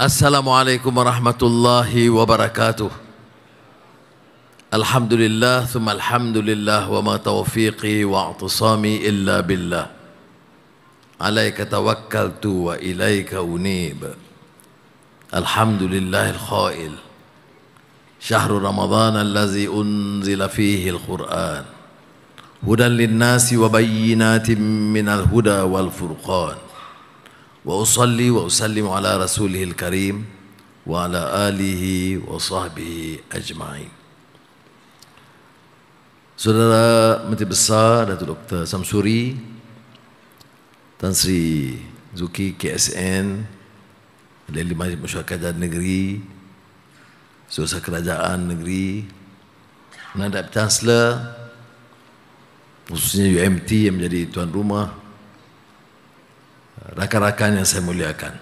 السلام عليكم ورحمة الله وبركاته الحمد لله ثم الحمد لله وما توفيقي واعتصامي إلا بالله عليك توكلت وإليك أنيب الحمد لله الخائل شهر رمضان الذي أنزل فيه القرآن هدى للناس وبينات من الهدى والفرقان وأصلي وأسلم على رسوله الكريم وعلى آله وصحبه أجمعين Saudara Menteri Besar Datuk Dr. Samsuri Tan Sri Zuki KSN Dari Majlis Masyarakat dan Negeri Seusaha Kerajaan Negeri Menadab Chancellor khususnya UMT yang menjadi tuan rumah rakan-rakan yang saya muliakan.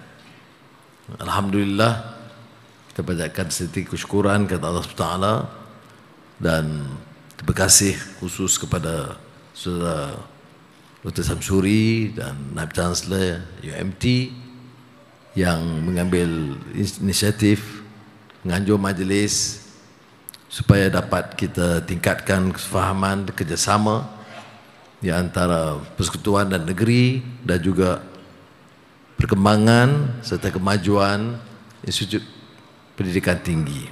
Alhamdulillah kita panjatkan sedikit kesyukuran kepada Allah SWT dan terima kasih khusus kepada saudara Dr. Samsuri dan Naib Chancellor UMT yang mengambil inisiatif menganjur majlis supaya dapat kita tingkatkan kesepahaman kerjasama di antara persekutuan dan negeri dan juga perkembangan serta kemajuan institut pendidikan tinggi.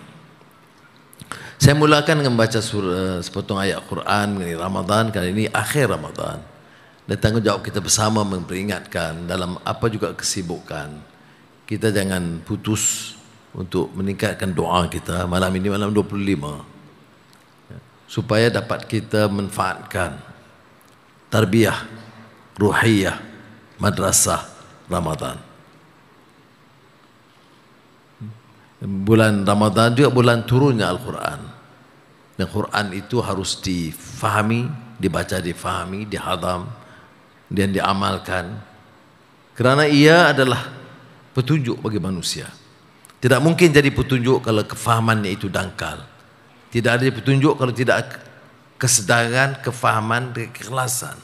Saya mulakan dengan membaca surah, eh, sepotong ayat Quran mengenai Ramadhan kerana ini akhir Ramadan. Dan tanggungjawab kita bersama memperingatkan dalam apa juga kesibukan kita jangan putus untuk meningkatkan doa kita malam ini malam 25 ya. supaya dapat kita manfaatkan tarbiyah ruhiyah madrasah Ramadan. Bulan Ramadhan juga bulan turunnya Al-Quran. Dan Quran itu harus difahami, dibaca, difahami, dihadam, dan diamalkan. Kerana ia adalah petunjuk bagi manusia. Tidak mungkin jadi petunjuk kalau kefahamannya itu dangkal. Tidak ada petunjuk kalau tidak kesedaran, kefahaman, keikhlasan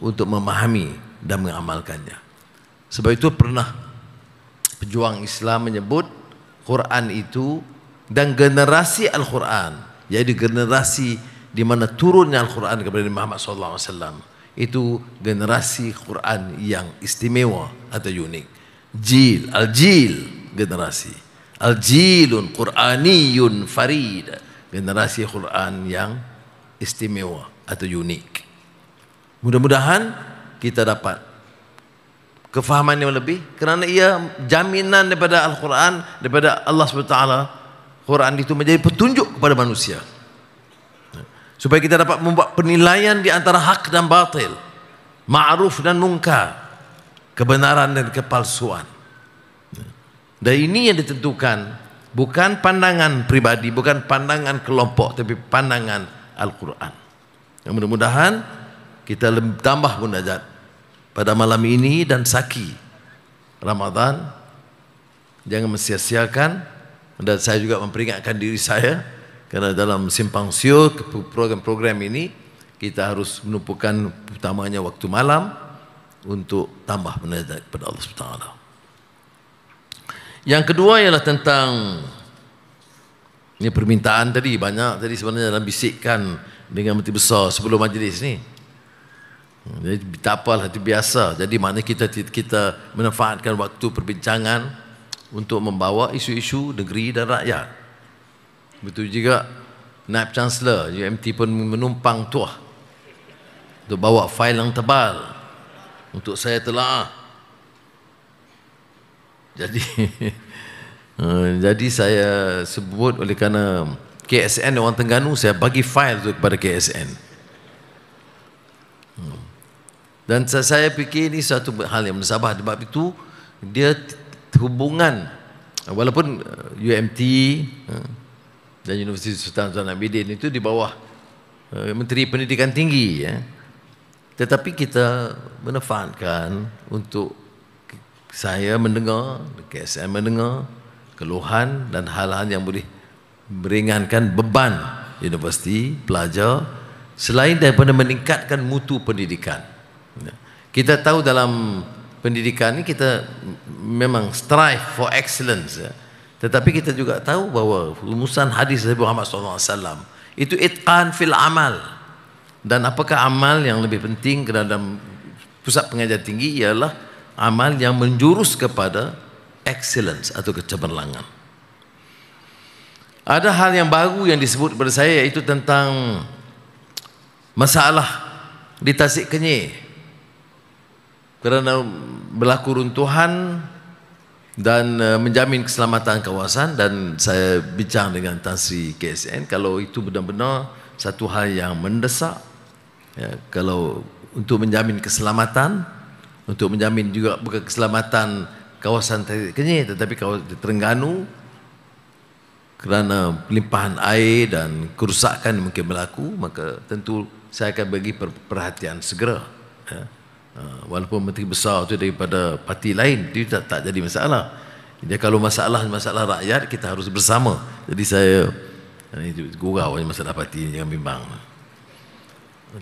untuk memahami dan mengamalkannya. Sebab itu pernah pejuang Islam menyebut Quran itu dan generasi Al-Quran. Jadi generasi di mana turunnya Al-Quran kepada Nabi Muhammad SAW. Itu generasi Quran yang istimewa atau unik. Jil, Al-Jil generasi. Al-Jilun Quraniyun Farid. Generasi Quran yang istimewa atau unik. Mudah-mudahan kita dapat kefahaman yang lebih kerana ia jaminan daripada Al-Quran daripada Allah SWT Quran itu menjadi petunjuk kepada manusia supaya kita dapat membuat penilaian di antara hak dan batil ma'ruf dan mungkar kebenaran dan kepalsuan dan ini yang ditentukan bukan pandangan pribadi bukan pandangan kelompok tapi pandangan Al-Quran yang mudah-mudahan kita tambah munajat pada malam ini dan saki Ramadhan jangan sia-siakan dan saya juga memperingatkan diri saya karena dalam simpang siur program-program ini kita harus menumpukan utamanya waktu malam untuk tambah benda kepada Allah Subhanahu Wataala. yang kedua ialah tentang ini permintaan tadi banyak tadi sebenarnya dalam bisikan dengan menteri besar sebelum majlis ni jadi tak apalah itu biasa. Jadi mana kita kita manfaatkan waktu perbincangan untuk membawa isu-isu negeri dan rakyat. Betul juga Naib Chancellor UMT pun menumpang tuah untuk bawa fail yang tebal untuk saya telah. Jadi eh, jadi saya sebut oleh kerana KSN orang Tengganu saya bagi fail tu kepada KSN. Dan saya fikir ini satu hal yang bersabar sebab itu dia hubungan walaupun UMT uh, uh, dan Universiti Sultan Zainal Abidin itu di bawah uh, Menteri Pendidikan Tinggi ya. Tetapi kita menefahankan untuk saya mendengar, KSM mendengar keluhan dan hal-hal yang boleh meringankan beban universiti, pelajar selain daripada meningkatkan mutu pendidikan. Kita tahu dalam pendidikan ini kita memang strive for excellence. Ya. Tetapi kita juga tahu bahawa rumusan hadis Nabi Muhammad SAW itu itqan fil amal. Dan apakah amal yang lebih penting ke dalam pusat pengajian tinggi ialah amal yang menjurus kepada excellence atau kecemerlangan. Ada hal yang baru yang disebut kepada saya iaitu tentang masalah di Tasik Kenyir kerana berlaku runtuhan dan eh, menjamin keselamatan kawasan dan saya bincang dengan Tan Sri KSN kalau itu benar-benar satu hal yang mendesak ya, kalau untuk menjamin keselamatan untuk menjamin juga bukan keselamatan kawasan Kenyir tetapi kawasan Terengganu kerana pelimpahan air dan kerusakan mungkin berlaku maka tentu saya akan bagi perhatian segera ya. Ha, walaupun menteri besar itu daripada parti lain dia tak, tak jadi masalah dia kalau masalah masalah rakyat kita harus bersama jadi saya ini ha, gurau masalah parti ini jangan bimbang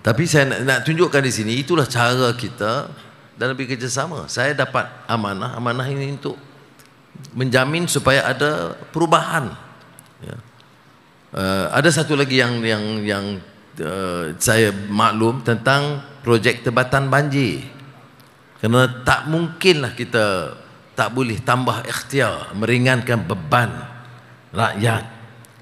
tapi saya nak, nak tunjukkan di sini itulah cara kita dan lebih kerjasama saya dapat amanah amanah ini untuk menjamin supaya ada perubahan ya. Uh, ada satu lagi yang yang yang uh, saya maklum tentang projek tebatan banjir kerana tak mungkinlah kita tak boleh tambah ikhtiar meringankan beban rakyat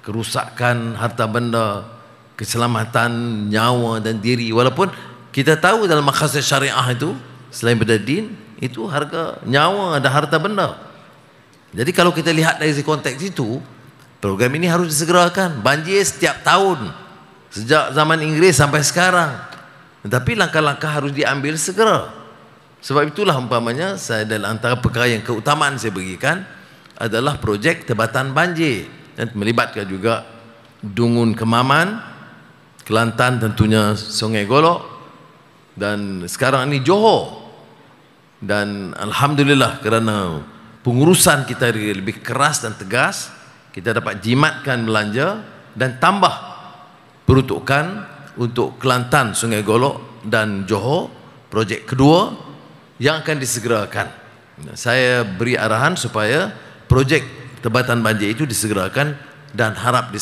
kerusakan harta benda keselamatan nyawa dan diri walaupun kita tahu dalam makhasih syariah itu selain benda din itu harga nyawa dan harta benda jadi kalau kita lihat dari konteks itu program ini harus disegerakan banjir setiap tahun sejak zaman Inggeris sampai sekarang tapi langkah-langkah harus diambil segera. Sebab itulah umpamanya saya dalam antara perkara yang keutamaan saya berikan adalah projek tebatan banjir dan melibatkan juga Dungun Kemaman, Kelantan tentunya Sungai Golok dan sekarang ini Johor. Dan alhamdulillah kerana pengurusan kita lebih keras dan tegas, kita dapat jimatkan belanja dan tambah peruntukan untuk Kelantan Sungai Golok dan Johor projek kedua yang akan disegerakan saya beri arahan supaya projek tebatan banjir itu disegerakan dan harap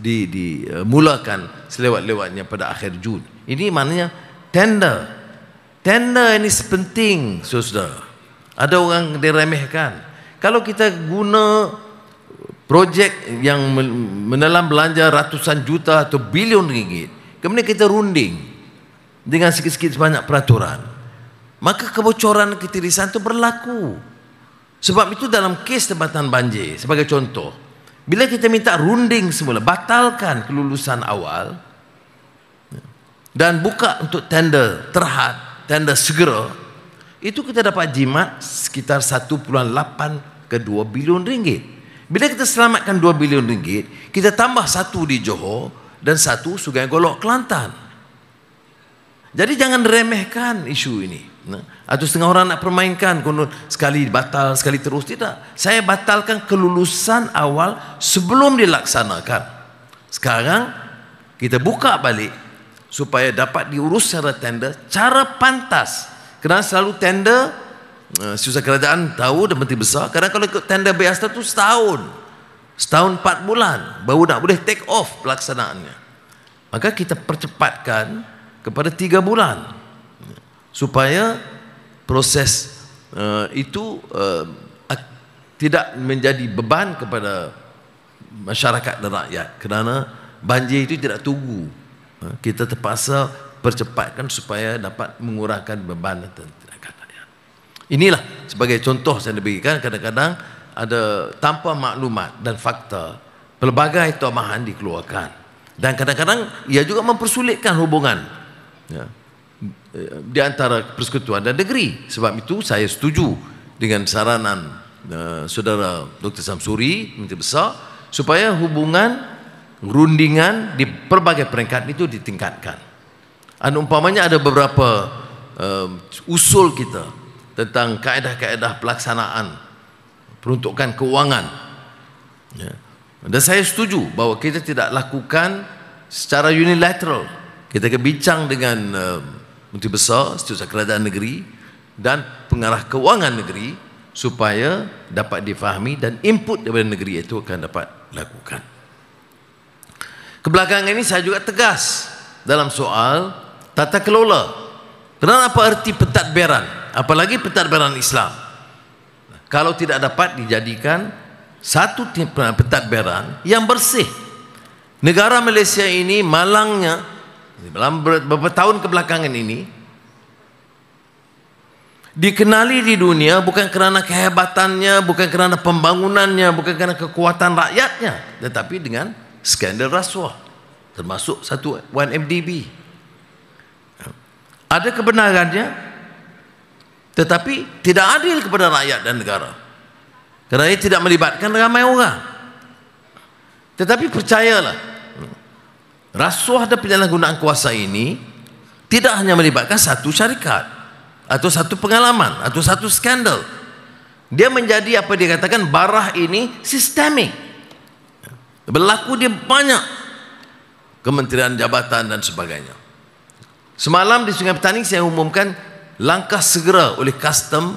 dimulakan di, di, uh, selewat-lewatnya pada akhir Jun ini maknanya tender tender ini sepenting saudara. ada orang diremehkan kalau kita guna projek yang menelan belanja ratusan juta atau bilion ringgit Kemudian kita runding dengan sikit-sikit banyak peraturan. Maka kebocoran ketirisan itu berlaku. Sebab itu dalam kes tempatan banjir, sebagai contoh. Bila kita minta runding semula, batalkan kelulusan awal. Dan buka untuk tender terhad, tender segera. Itu kita dapat jimat sekitar 1.8 ke 2 bilion ringgit. Bila kita selamatkan 2 bilion ringgit, kita tambah satu di Johor, dan satu Sungai Golok Kelantan. Jadi jangan remehkan isu ini. Atau setengah orang nak permainkan sekali batal sekali terus tidak. Saya batalkan kelulusan awal sebelum dilaksanakan. Sekarang kita buka balik supaya dapat diurus secara tender cara pantas. Kerana selalu tender susah kerajaan tahu dan menteri besar kadang kalau ikut tender biasa tu setahun setahun empat bulan baru nak boleh take off pelaksanaannya maka kita percepatkan kepada tiga bulan supaya proses uh, itu uh, tidak menjadi beban kepada masyarakat dan rakyat kerana banjir itu tidak tunggu eh, kita terpaksa percepatkan supaya dapat mengurangkan beban dan tenaga rakyat inilah sebagai contoh saya berikan kadang-kadang ada tanpa maklumat dan fakta pelbagai tambahan dikeluarkan dan kadang-kadang ia juga mempersulitkan hubungan ya, di antara persekutuan dan negeri sebab itu saya setuju dengan saranan uh, saudara Dr. Samsuri Menteri Besar supaya hubungan rundingan di pelbagai peringkat itu ditingkatkan dan umpamanya ada beberapa uh, usul kita tentang kaedah-kaedah pelaksanaan peruntukan keuangan ya. dan saya setuju bahawa kita tidak lakukan secara unilateral kita akan bincang dengan eh, Menteri Besar Setiausaha Kerajaan Negeri dan pengarah keuangan negeri supaya dapat difahami dan input daripada negeri itu akan dapat lakukan kebelakangan ini saya juga tegas dalam soal tata kelola kenapa erti beran? apalagi beran Islam kalau tidak dapat dijadikan satu pentadbiran yang bersih negara Malaysia ini malangnya dalam beberapa tahun kebelakangan ini dikenali di dunia bukan kerana kehebatannya bukan kerana pembangunannya bukan kerana kekuatan rakyatnya tetapi dengan skandal rasuah termasuk satu 1MDB ada kebenarannya tetapi tidak adil kepada rakyat dan negara kerana ia tidak melibatkan ramai orang tetapi percayalah rasuah dan penyalahgunaan kuasa ini tidak hanya melibatkan satu syarikat atau satu pengalaman atau satu skandal dia menjadi apa dia katakan barah ini sistemik berlaku di banyak kementerian jabatan dan sebagainya semalam di Sungai Petani saya umumkan langkah segera oleh custom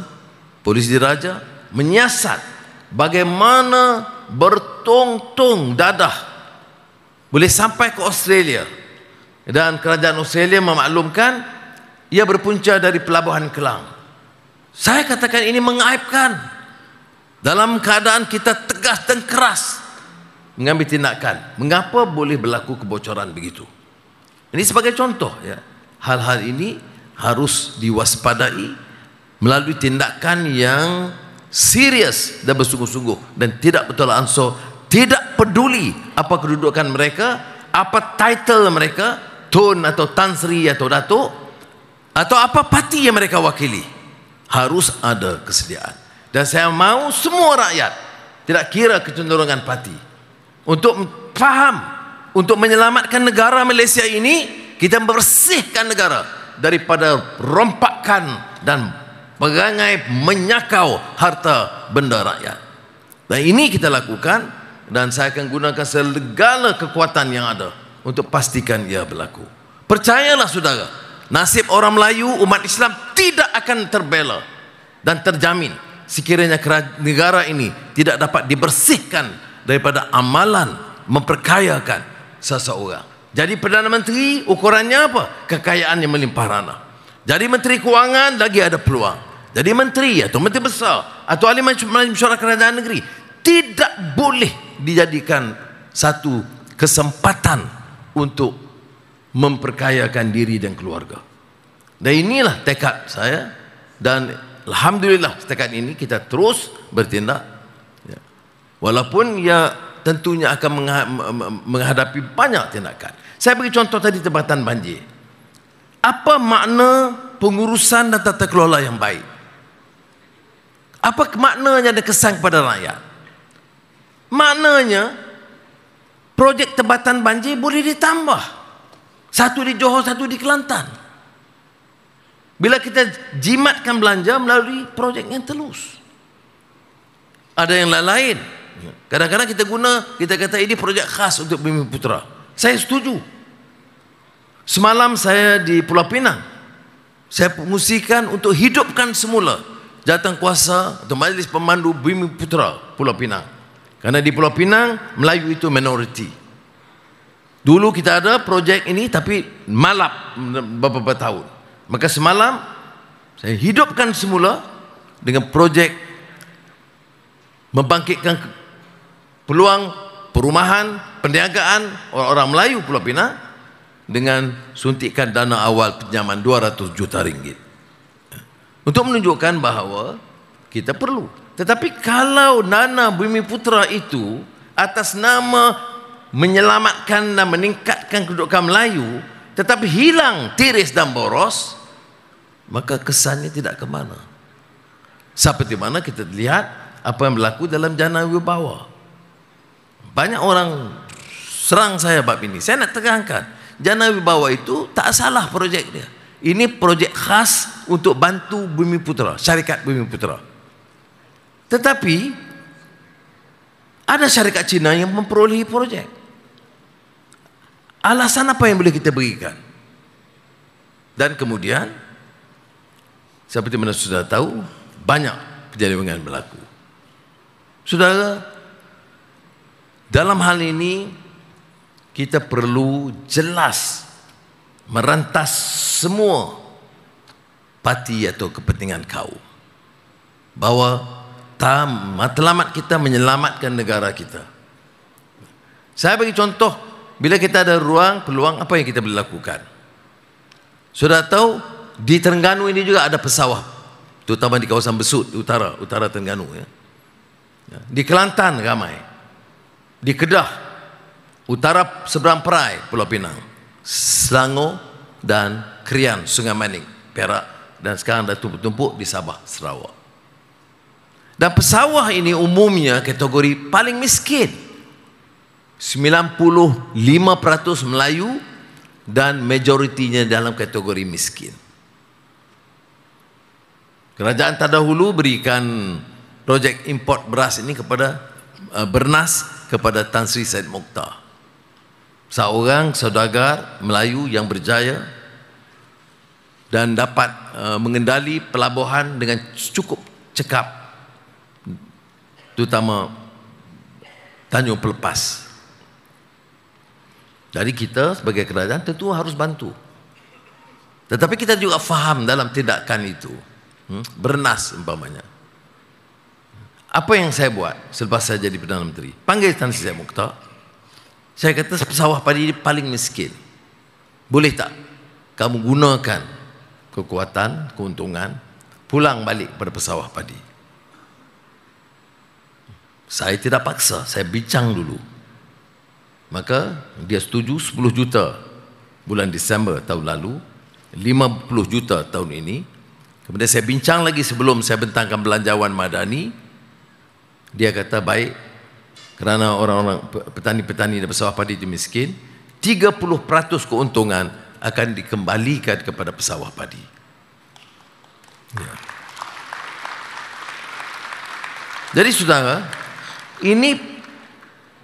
polis diraja menyiasat bagaimana bertong-tong dadah boleh sampai ke Australia dan kerajaan Australia memaklumkan ia berpunca dari pelabuhan Kelang saya katakan ini mengaibkan dalam keadaan kita tegas dan keras mengambil tindakan mengapa boleh berlaku kebocoran begitu ini sebagai contoh ya hal-hal ini harus diwaspadai melalui tindakan yang serius dan bersungguh-sungguh dan tidak betul ansur tidak peduli apa kedudukan mereka apa title mereka tun atau tansri atau datuk atau apa parti yang mereka wakili harus ada kesediaan dan saya mahu semua rakyat tidak kira kecenderungan parti untuk faham untuk menyelamatkan negara Malaysia ini kita bersihkan negara daripada rompakan dan pegangai menyakau harta benda rakyat. Dan ini kita lakukan dan saya akan gunakan segala kekuatan yang ada untuk pastikan ia berlaku. Percayalah saudara, nasib orang Melayu, umat Islam tidak akan terbela dan terjamin sekiranya negara ini tidak dapat dibersihkan daripada amalan memperkayakan seseorang. Jadi Perdana Menteri ukurannya apa? Kekayaan yang melimpah rana. Jadi Menteri kewangan lagi ada peluang. Jadi Menteri atau Menteri Besar atau Ahli Mesyuarat Kerajaan Negeri tidak boleh dijadikan satu kesempatan untuk memperkayakan diri dan keluarga. Dan inilah tekad saya dan Alhamdulillah setakat ini kita terus bertindak ya. walaupun ia tentunya akan menghadapi banyak tindakan. Saya beri contoh tadi tempatan banjir. Apa makna pengurusan dan tata kelola yang baik? Apa maknanya ada kesan kepada rakyat? Maknanya projek tebatan banjir boleh ditambah. Satu di Johor, satu di Kelantan. Bila kita jimatkan belanja melalui projek yang telus. Ada yang lain-lain. Kadang-kadang kita guna, kita kata ini projek khas untuk Bumi Putera. Saya setuju. Semalam saya di Pulau Pinang. Saya pengusikan untuk hidupkan semula jawatan kuasa atau majlis pemandu Bumi Putera Pulau Pinang. Karena di Pulau Pinang Melayu itu minoriti. Dulu kita ada projek ini tapi malap beberapa tahun. Maka semalam saya hidupkan semula dengan projek membangkitkan peluang perumahan perniagaan orang-orang Melayu Pulau Pinang dengan suntikan dana awal pinjaman 200 juta ringgit. Untuk menunjukkan bahawa kita perlu. Tetapi kalau dana Bumi Putra itu atas nama menyelamatkan dan meningkatkan kedudukan Melayu tetapi hilang tiris dan boros maka kesannya tidak ke mana. Seperti mana kita lihat apa yang berlaku dalam Janawi Bawah. Banyak orang serang saya bab ini. Saya nak tegangkan. Jana Wibawa itu tak salah projek dia. Ini projek khas untuk bantu Bumi Putera, syarikat Bumi Putera. Tetapi ada syarikat Cina yang memperolehi projek. Alasan apa yang boleh kita berikan? Dan kemudian seperti mana sudah tahu banyak kejadian berlaku. Saudara, dalam hal ini kita perlu jelas merentas semua parti atau kepentingan kaum bahawa tam, matlamat kita menyelamatkan negara kita saya bagi contoh bila kita ada ruang peluang apa yang kita boleh lakukan sudah tahu di Terengganu ini juga ada pesawah terutama di kawasan Besut di utara utara Terengganu ya, ya di Kelantan ramai di Kedah utara seberang Perai Pulau Pinang Selangor dan Krian Sungai Manik Perak dan sekarang dah tumpuk-tumpuk di Sabah Sarawak dan pesawah ini umumnya kategori paling miskin 95% Melayu dan majoritinya dalam kategori miskin kerajaan tadahulu berikan projek import beras ini kepada uh, bernas kepada Tan Sri Said Mokhtar seorang saudagar Melayu yang berjaya dan dapat uh, mengendali pelabuhan dengan cukup cekap terutama Tanjung Pelepas dari kita sebagai kerajaan tentu harus bantu tetapi kita juga faham dalam tindakan itu hmm? bernas umpamanya apa yang saya buat selepas saya jadi Perdana Menteri panggil Tan Sri Mukhtar saya kata sawah padi ini paling miskin. Boleh tak kamu gunakan kekuatan, keuntungan, pulang balik pada pesawah padi. Saya tidak paksa, saya bincang dulu. Maka dia setuju 10 juta bulan Disember tahun lalu, 50 juta tahun ini. Kemudian saya bincang lagi sebelum saya bentangkan belanjawan Madani. Dia kata baik, kerana orang-orang petani-petani dan pesawah padi itu miskin 30% keuntungan akan dikembalikan kepada pesawah padi ya. jadi saudara ini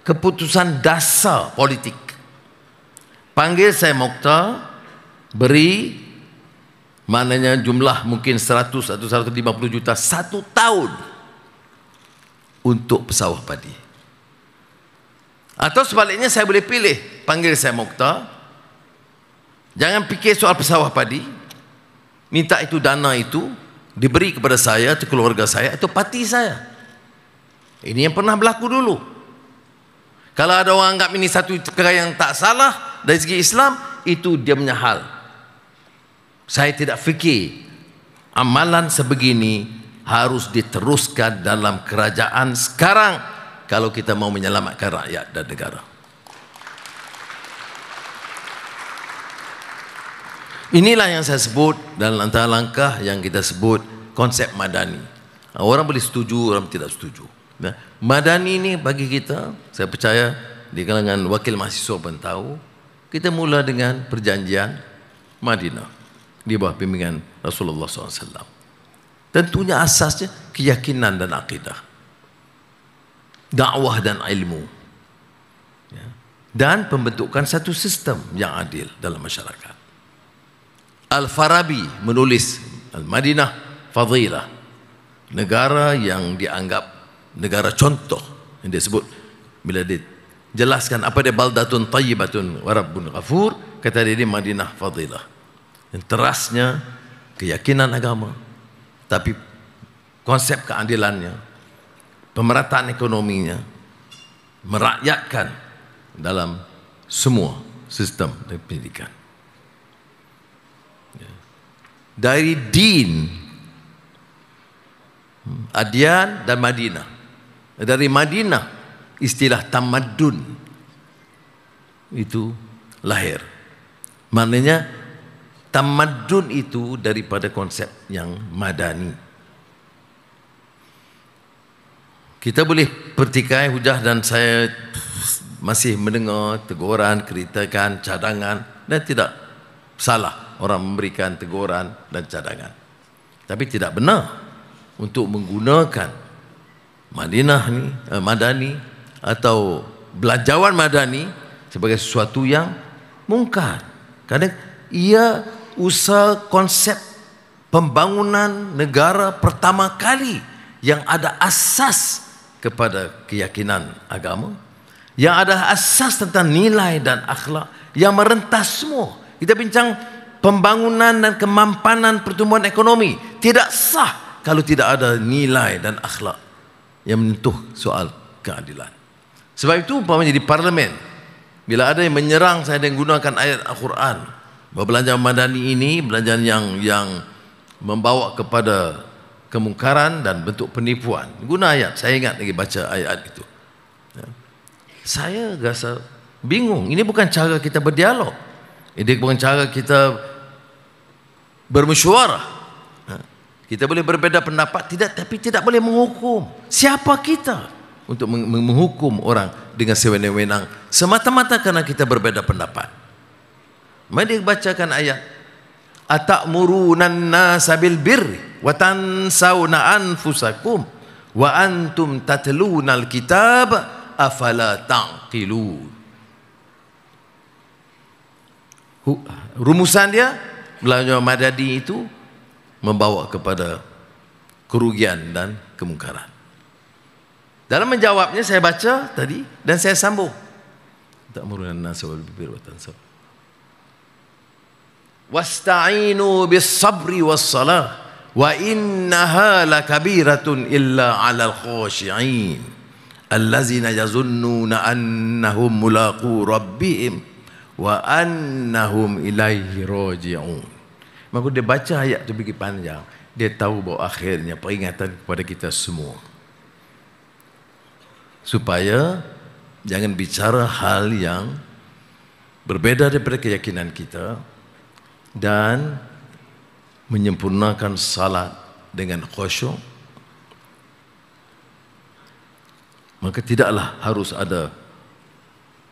keputusan dasar politik panggil saya mokta beri maknanya jumlah mungkin 100 atau 150 juta satu tahun untuk pesawah padi atau sebaliknya saya boleh pilih panggil saya mukta. Jangan fikir soal pesawah padi. Minta itu dana itu diberi kepada saya atau keluarga saya atau pati saya. Ini yang pernah berlaku dulu. Kalau ada orang anggap ini satu perkara yang tak salah dari segi Islam, itu dia punya hal. Saya tidak fikir amalan sebegini harus diteruskan dalam kerajaan sekarang kalau kita mau menyelamatkan rakyat dan negara. Inilah yang saya sebut dan langkah-langkah yang kita sebut konsep madani. Orang boleh setuju, orang tidak setuju. Madani ini bagi kita, saya percaya di kalangan wakil mahasiswa pun tahu, kita mula dengan perjanjian Madinah di bawah pimpinan Rasulullah SAW. Tentunya asasnya keyakinan dan akidah dakwah dan ilmu ya. dan pembentukan satu sistem yang adil dalam masyarakat. Al-Farabi menulis Al-Madinah Fadilah negara yang dianggap negara contoh yang dia sebut bila dia jelaskan apa dia baldatun tayyibatun wa rabbun ghafur kata dia ini Madinah Fadilah yang terasnya keyakinan agama tapi konsep keadilannya pemerataan ekonominya merakyatkan dalam semua sistem pendidikan. Ya. Dari din hmm, Adian dan Madinah. Dari Madinah istilah tamadun itu lahir. Maknanya tamadun itu daripada konsep yang madani. kita boleh pertikai hujah dan saya masih mendengar teguran, kritikan, cadangan dan tidak salah orang memberikan teguran dan cadangan. Tapi tidak benar untuk menggunakan Madinah ni, eh, Madani atau belanjawan Madani sebagai sesuatu yang mungkar. Karena ia usaha konsep pembangunan negara pertama kali yang ada asas kepada keyakinan agama yang ada asas tentang nilai dan akhlak yang merentas semua. Kita bincang pembangunan dan kemampanan pertumbuhan ekonomi tidak sah kalau tidak ada nilai dan akhlak yang menyentuh soal keadilan. Sebab itu umpamanya di parlimen bila ada yang menyerang saya dengan gunakan ayat Al-Quran bahawa belanjaan madani ini belanjaan yang yang membawa kepada kemungkaran dan bentuk penipuan. Guna ayat, saya ingat lagi baca ayat itu. Ya. Saya rasa bingung, ini bukan cara kita berdialog. Ini bukan cara kita bermesyuarah. Ya. Kita boleh berbeda pendapat, tidak tapi tidak boleh menghukum. Siapa kita untuk menghukum orang dengan sewenang-wenang semata-mata kerana kita berbeda pendapat. Mari bacakan ayat. Atak murunan nasabil birri wa tansawna anfusakum wa antum tatluna alkitab afala taqilun rumusan dia belanja madadi itu membawa kepada kerugian dan kemungkaran dalam menjawabnya saya baca tadi dan saya sambung tak murunan nasawal bibir wa tansawna wasta'inu bis sabri was salah wa innaha lakabiratun illa ala khashiyin allazina yazunnuna annahum mulaqu rabbihim wa annahum ilaihi raji'un maka dia baca ayat tu begitu panjang dia tahu bahawa akhirnya peringatan kepada kita semua supaya jangan bicara hal yang berbeza daripada keyakinan kita dan menyempurnakan salat dengan khusyuk maka tidaklah harus ada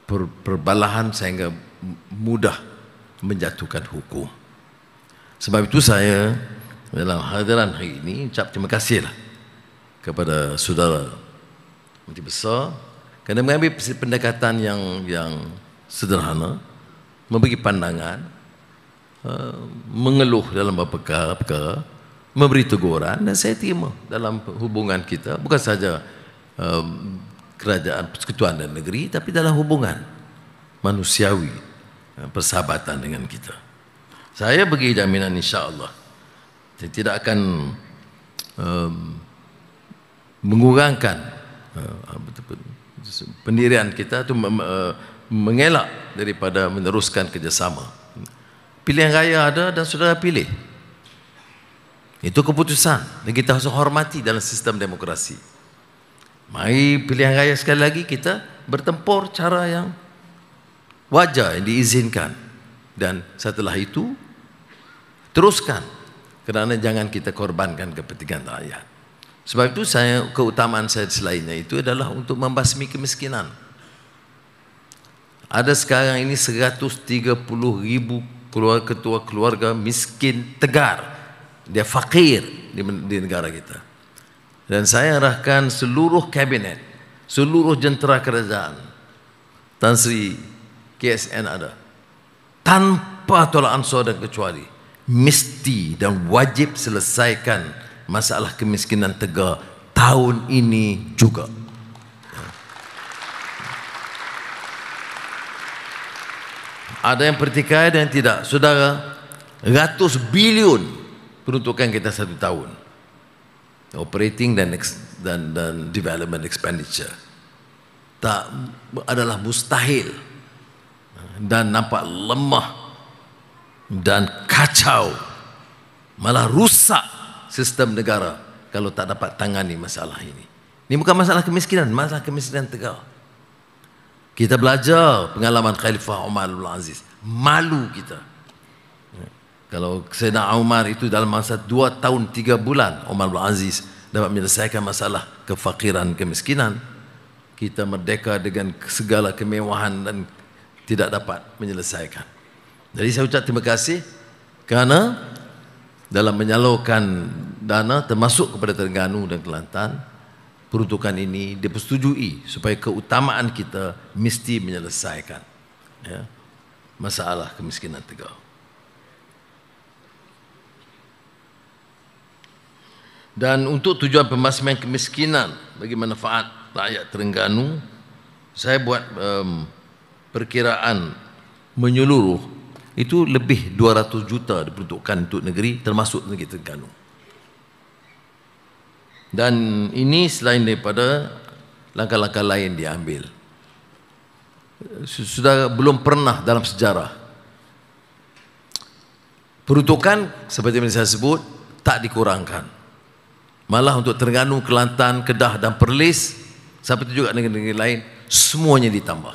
per perbalahan sehingga mudah menjatuhkan hukum sebab itu saya dalam hadiran hari ini ucap terima kasihlah kepada saudara Menteri Besar kerana mengambil pendekatan yang yang sederhana memberi pandangan Eh, mengeluh dalam beberapa apa memberi teguran dan saya terima dalam hubungan kita bukan saja um, eh, kerajaan persekutuan dan negeri tapi dalam hubungan manusiawi eh, persahabatan dengan kita saya bagi jaminan insyaAllah saya tidak akan um, mengurangkan uh, pendirian kita itu uh, mengelak daripada meneruskan kerjasama pilihan raya ada dan saudara pilih. Itu keputusan dan kita harus hormati dalam sistem demokrasi. Mari pilihan raya sekali lagi kita bertempur cara yang wajar yang diizinkan dan setelah itu teruskan kerana jangan kita korbankan kepentingan rakyat. Sebab itu saya keutamaan saya selainnya itu adalah untuk membasmi kemiskinan. Ada sekarang ini 130 ribu Keluarga ketua keluarga miskin tegar dia fakir di, di negara kita dan saya arahkan seluruh kabinet seluruh jentera kerajaan Tan Sri KSN ada tanpa tolak ansur dan kecuali mesti dan wajib selesaikan masalah kemiskinan tegar tahun ini juga. ada yang pertikai dan yang tidak saudara ratus bilion peruntukan kita satu tahun operating dan dan dan development expenditure tak adalah mustahil dan nampak lemah dan kacau malah rusak sistem negara kalau tak dapat tangani masalah ini ini bukan masalah kemiskinan masalah kemiskinan tegak kita belajar pengalaman Khalifah Umar Abdul Aziz. Malu kita. Kalau Sayyidina Umar itu dalam masa dua tahun tiga bulan Umar Abdul Aziz dapat menyelesaikan masalah kefakiran kemiskinan kita merdeka dengan segala kemewahan dan tidak dapat menyelesaikan. Jadi saya ucap terima kasih kerana dalam menyalurkan dana termasuk kepada Terengganu dan Kelantan peruntukan ini dipersetujui supaya keutamaan kita mesti menyelesaikan ya, masalah kemiskinan tegal. Dan untuk tujuan pemasmian kemiskinan bagi manfaat rakyat Terengganu, saya buat um, perkiraan menyeluruh itu lebih 200 juta diperuntukkan untuk negeri termasuk negeri Terengganu. Dan ini selain daripada langkah-langkah lain diambil. Sudah belum pernah dalam sejarah. perutukan seperti yang saya sebut tak dikurangkan. Malah untuk Terengganu, Kelantan, Kedah dan Perlis seperti juga negeri-negeri lain semuanya ditambah.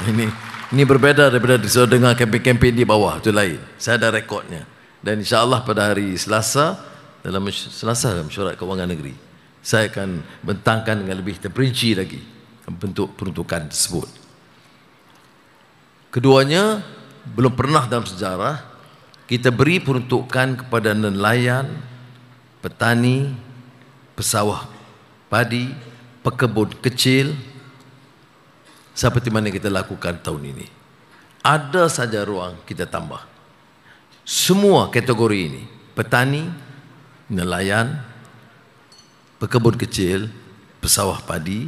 Hmm. ini ini berbeza daripada saya dengar kempen-kempen di bawah tu lain. Saya ada rekodnya dan insya Allah pada hari Selasa dalam Selasa mesyuarat kewangan negeri saya akan bentangkan dengan lebih terperinci lagi bentuk peruntukan tersebut keduanya belum pernah dalam sejarah kita beri peruntukan kepada nelayan petani pesawah padi pekebun kecil seperti mana kita lakukan tahun ini ada saja ruang kita tambah semua kategori ini petani nelayan pekebun kecil pesawah padi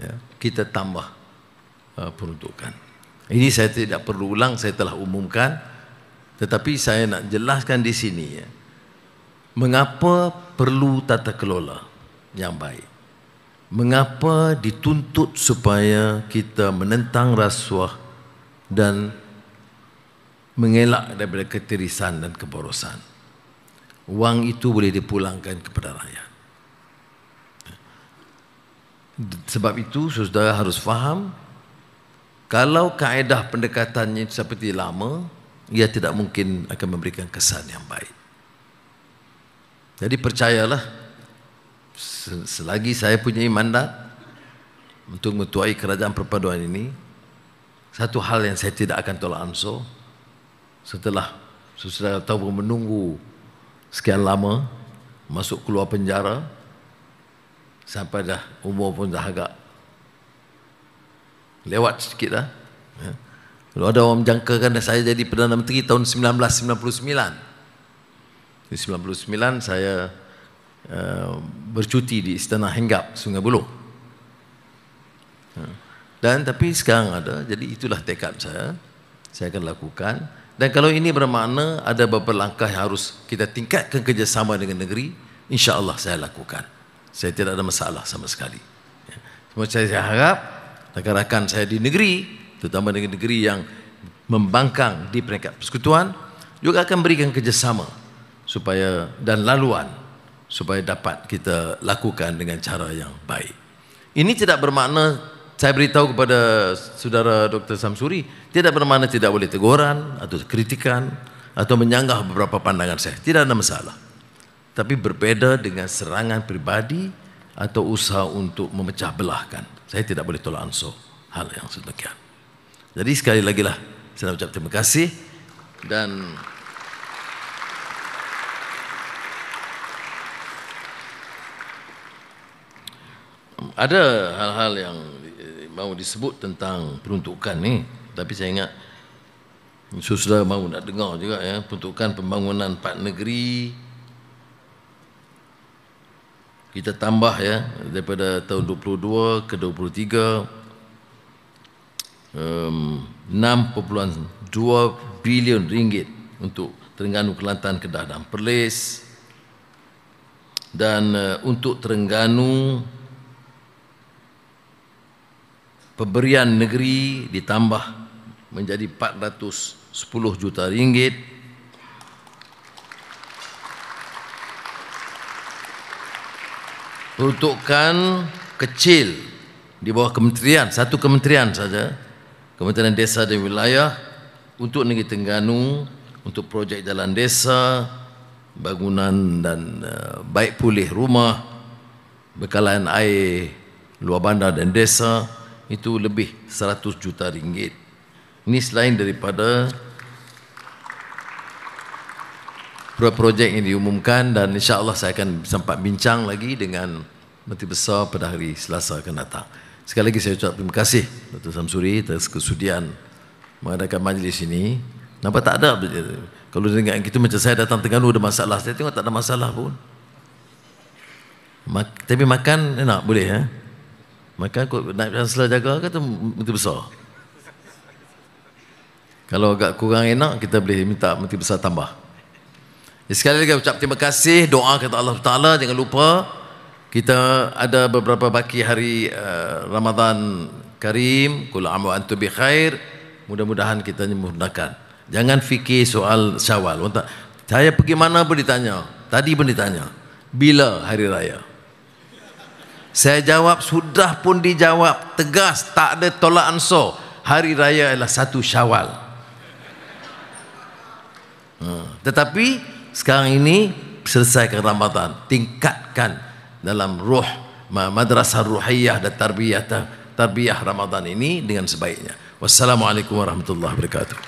ya, kita tambah uh, peruntukan ini saya tidak perlu ulang saya telah umumkan tetapi saya nak jelaskan di sini ya mengapa perlu tata kelola yang baik mengapa dituntut supaya kita menentang rasuah dan mengelak daripada ketirisan dan keborosan. Wang itu boleh dipulangkan kepada rakyat. Sebab itu saudara harus faham kalau kaedah pendekatannya seperti lama, ia tidak mungkin akan memberikan kesan yang baik. Jadi percayalah selagi saya punya mandat untuk mentuai kerajaan perpaduan ini, satu hal yang saya tidak akan tolak ansur setelah sesudah tahu menunggu sekian lama masuk keluar penjara sampai dah umur pun dah agak lewat sedikit dah. Ya. Kalau ada orang menjangkakan saya jadi Perdana Menteri tahun 1999. Di 1999 saya uh, bercuti di Istana Henggap, Sungai Buloh. Ya. Dan tapi sekarang ada, jadi itulah tekad saya. Saya akan lakukan. Dan kalau ini bermakna ada beberapa langkah yang harus kita tingkatkan kerjasama dengan negeri, insya-Allah saya lakukan. Saya tidak ada masalah sama sekali. Ya. Cuma saya, saya harap rakan-rakan saya di negeri, terutama dengan negeri yang membangkang di peringkat persekutuan, juga akan berikan kerjasama supaya dan laluan supaya dapat kita lakukan dengan cara yang baik. Ini tidak bermakna saya beritahu kepada saudara Dr. Samsuri, tidak bermakna tidak boleh teguran atau kritikan atau menyanggah beberapa pandangan saya. Tidak ada masalah. Tapi berbeda dengan serangan pribadi atau usaha untuk memecah belahkan. Saya tidak boleh tolak ansur hal yang sedemikian. Jadi sekali lagi lah saya ucap terima kasih dan ada hal-hal yang mau disebut tentang peruntukan ni tapi saya ingat sudah mau nak dengar juga ya peruntukan pembangunan empat negeri kita tambah ya daripada tahun 22 ke 23 um, 6.2 bilion ringgit untuk Terengganu, Kelantan, Kedah dan Perlis dan uh, untuk Terengganu pemberian negeri ditambah menjadi 410 juta ringgit peruntukan kecil di bawah kementerian satu kementerian saja Kementerian Desa dan Wilayah untuk Negeri Tengganu untuk projek jalan desa bangunan dan eh, baik pulih rumah bekalan air luar bandar dan desa itu lebih 100 juta ringgit. Ini selain daripada projek yang diumumkan dan insyaAllah saya akan sempat bincang lagi dengan Menteri Besar pada hari Selasa akan datang. Sekali lagi saya ucap terima kasih Dr. Samsuri atas kesudian mengadakan majlis ini. Nampak tak ada kalau dengar kita macam saya datang tengah Terengganu ada masalah. Saya tengok tak ada masalah pun. Mak, tapi makan enak boleh ya. Eh? Maka aku naik chancellor jaga ke tu menteri besar. Kalau agak kurang enak kita boleh minta menteri besar tambah. Ya, sekali lagi ucap terima kasih doa kata Allah Taala jangan lupa kita ada beberapa baki hari uh, Ramadan Karim kul amu antu bi khair mudah-mudahan kita nyemurnakan. Jangan fikir soal Syawal. Saya pergi mana pun ditanya. Tadi pun ditanya. Bila hari raya? Saya jawab sudah pun dijawab tegas tak ada tolak ansur. Hari raya adalah satu Syawal. Hmm. Tetapi sekarang ini selesaikan Ramadan, tingkatkan dalam ruh madrasah ruhiyah dan tarbiyah tarbiyah Ramadan ini dengan sebaiknya. Wassalamualaikum warahmatullahi wabarakatuh.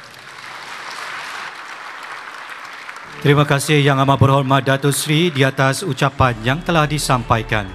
Terima kasih yang amat berhormat Datuk Sri di atas ucapan yang telah disampaikan.